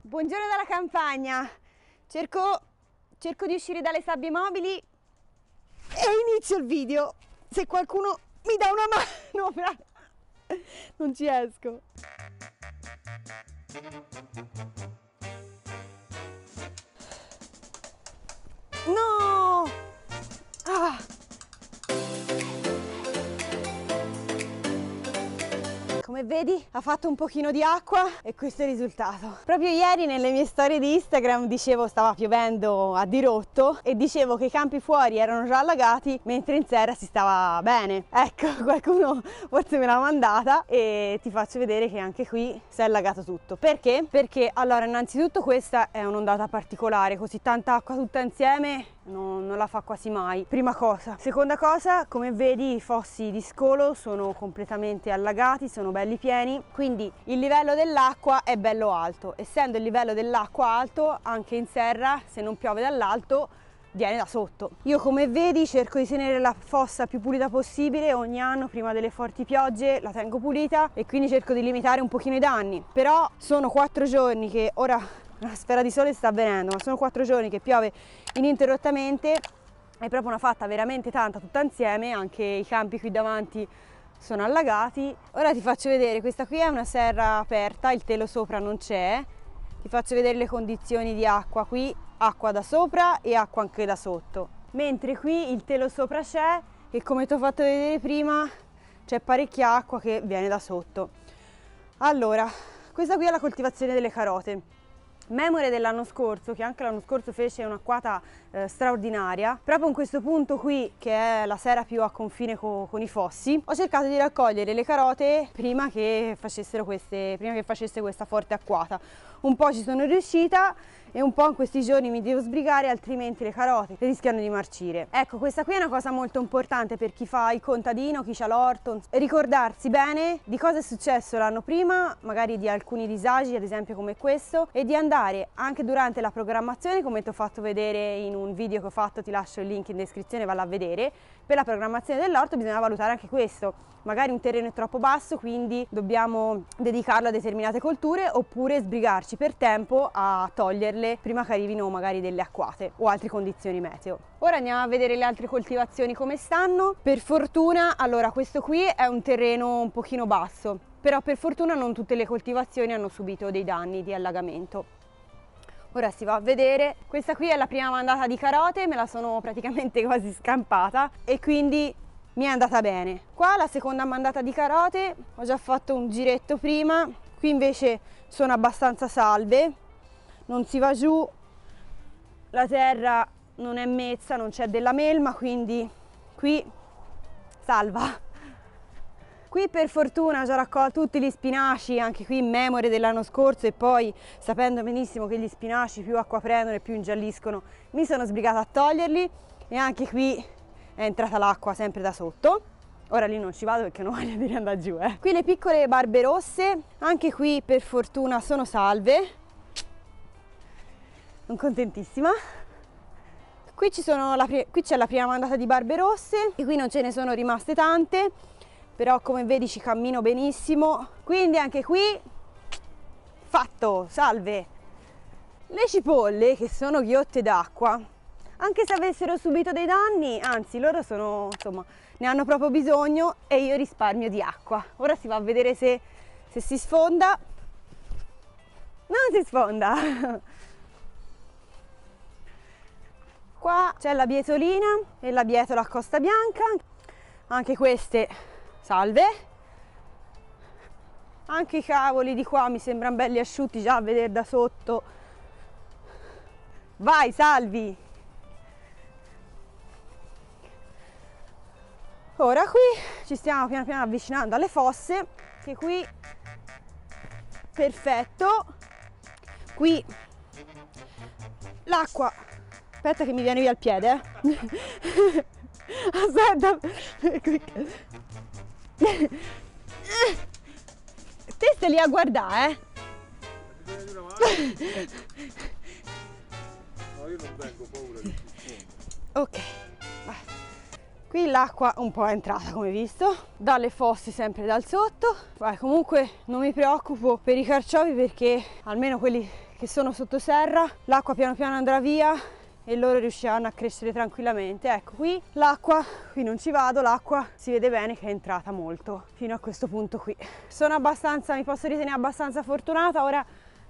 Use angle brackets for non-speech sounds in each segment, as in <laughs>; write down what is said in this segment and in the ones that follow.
Buongiorno dalla campagna, cerco, cerco di uscire dalle sabbie mobili e inizio il video. Se qualcuno mi dà una mano, <laughs> non ci esco. Come vedi ha fatto un pochino di acqua e questo è il risultato. Proprio ieri nelle mie storie di Instagram dicevo stava piovendo a dirotto e dicevo che i campi fuori erano già allagati mentre in sera si stava bene. Ecco, <laughs> qualcuno forse me l'ha mandata e ti faccio vedere che anche qui si è allagato tutto. Perché? Perché allora innanzitutto questa è un'ondata particolare, così tanta acqua tutta insieme non, non la fa quasi mai, prima cosa. Seconda cosa, come vedi i fossi di scolo sono completamente allagati, sono belli pieni, quindi il livello dell'acqua è bello alto. Essendo il livello dell'acqua alto, anche in serra, se non piove dall'alto, viene da sotto. Io come vedi cerco di tenere la fossa più pulita possibile, ogni anno prima delle forti piogge la tengo pulita e quindi cerco di limitare un pochino i danni. Però sono quattro giorni che ora la sfera di sole sta avvenendo, ma sono quattro giorni che piove ininterrottamente, è proprio una fatta veramente tanta tutta insieme, anche i campi qui davanti sono allagati. Ora ti faccio vedere, questa qui è una serra aperta, il telo sopra non c'è, ti faccio vedere le condizioni di acqua qui, acqua da sopra e acqua anche da sotto. Mentre qui il telo sopra c'è e come ti ho fatto vedere prima c'è parecchia acqua che viene da sotto. Allora, questa qui è la coltivazione delle carote. Memore dell'anno scorso, che anche l'anno scorso fece un'acquata eh, straordinaria, proprio in questo punto qui, che è la sera più a confine co con i fossi, ho cercato di raccogliere le carote prima che, queste, prima che facesse questa forte acquata. Un po' ci sono riuscita, e un po' in questi giorni mi devo sbrigare altrimenti le carote rischiano di marcire. Ecco questa qui è una cosa molto importante per chi fa il contadino, chi ha l'orto, ricordarsi bene di cosa è successo l'anno prima, magari di alcuni disagi ad esempio come questo e di andare anche durante la programmazione come ti ho fatto vedere in un video che ho fatto, ti lascio il link in descrizione, valla a vedere, per la programmazione dell'orto bisogna valutare anche questo. Magari un terreno è troppo basso, quindi dobbiamo dedicarlo a determinate colture oppure sbrigarci per tempo a toglierle farle prima che arrivino magari delle acquate o altre condizioni meteo. Ora andiamo a vedere le altre coltivazioni come stanno. Per fortuna, allora questo qui è un terreno un pochino basso, però per fortuna non tutte le coltivazioni hanno subito dei danni di allagamento. Ora si va a vedere, questa qui è la prima mandata di carote, me la sono praticamente <laughs> quasi scampata e quindi mi è andata bene. Qua la seconda mandata di carote, ho già fatto un giretto prima, qui invece sono abbastanza salve, non si va giù, la terra non è mezza, non c'è della melma, quindi qui salva. Qui per fortuna ho già raccolto tutti gli spinaci, anche qui in memore dell'anno scorso e poi sapendo benissimo che gli spinaci più acqua prendono e più ingialliscono, mi sono sbrigata a toglierli e anche qui è entrata l'acqua sempre da sotto. Ora lì non ci vado perché non <laughs> voglio dire andare giù. Eh. Qui le piccole barbe rosse, anche qui per fortuna sono salve sono contentissima. Qui, qui c'è la prima mandata di barbe rosse e qui non ce ne sono rimaste tante, però come vedi ci cammino benissimo. Quindi anche qui, fatto, salve! Le cipolle, che sono ghiotte d'acqua, anche se avessero subito dei danni, anzi loro sono, insomma, ne hanno proprio bisogno e io risparmio di acqua. Ora si va a vedere se, se si sfonda. Non si sfonda! <laughs> qua c'è la bietolina e la bietola a costa bianca, anche queste salve. Anche i cavoli di qua mi sembrano belli asciutti già a vedere da sotto. Vai, salvi! Ora qui ci stiamo piano piano avvicinando alle fosse, che qui perfetto, qui l'acqua aspetta che mi viene via il piede. Eh. <laughs> aspetta. Te stai lì a guardare, eh? io non vengo, paura che Ok, Qui l'acqua un po' è entrata come visto, dalle fosse sempre dal sotto. Vai, comunque non mi preoccupo per i carciofi perché almeno quelli che sono sotto serra l'acqua piano piano andrà via e loro riusciranno a crescere tranquillamente. Ecco qui l'acqua, qui non ci vado, l'acqua si vede bene che è entrata molto fino a questo punto qui. Sono abbastanza, mi posso ritenere abbastanza fortunata, ora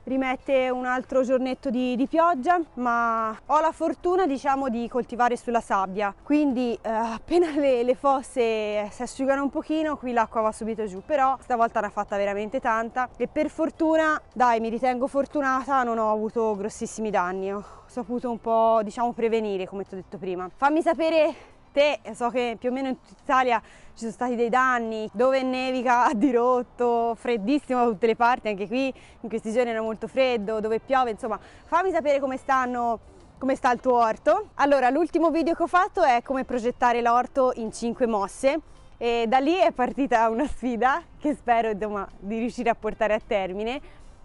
rimette un altro giornetto di, di, pioggia, ma ho la fortuna diciamo di coltivare sulla sabbia, quindi eh, appena le, le, fosse eh, si asciugano un pochino qui l'acqua va subito giù, però stavolta ne ha fatta veramente tanta e per fortuna, dai mi ritengo fortunata, non ho avuto grossissimi danni, ho saputo un po' diciamo prevenire come ti ho detto prima. Fammi sapere te, so che più o meno in tutta Italia ci sono stati dei danni, dove nevica <laughs> a dirotto, freddissimo da tutte le parti, anche qui in questi giorni era molto freddo, dove piove, insomma fammi sapere come stanno come sta il tuo orto. Allora, l'ultimo video che ho fatto è come progettare l'orto in 5 mosse e da lì è partita una sfida che spero insomma, di riuscire a portare a termine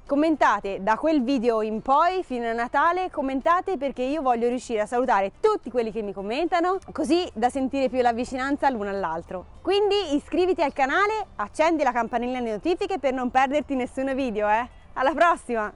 Commentate da quel video in poi fino a Natale, commentate perché io voglio riuscire a salutare tutti quelli che mi commentano, così da sentire più la vicinanza l'uno all'altro. Quindi iscriviti al canale, accendi la campanella di notifiche per non perderti nessun video, eh! Alla prossima!